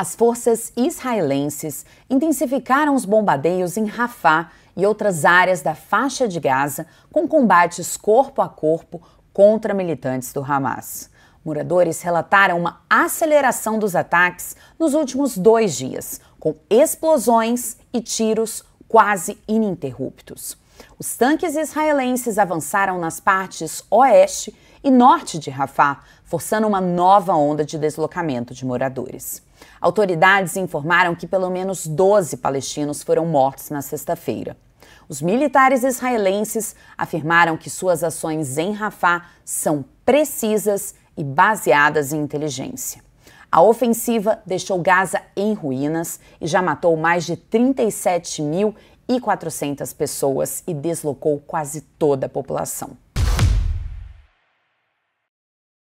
As forças israelenses intensificaram os bombardeios em Rafah e outras áreas da faixa de Gaza, com combates corpo a corpo contra militantes do Hamas. Moradores relataram uma aceleração dos ataques nos últimos dois dias, com explosões e tiros quase ininterruptos. Os tanques israelenses avançaram nas partes oeste e norte de Rafah, forçando uma nova onda de deslocamento de moradores. Autoridades informaram que pelo menos 12 palestinos foram mortos na sexta-feira. Os militares israelenses afirmaram que suas ações em Rafah são precisas e baseadas em inteligência. A ofensiva deixou Gaza em ruínas e já matou mais de 37.400 pessoas e deslocou quase toda a população.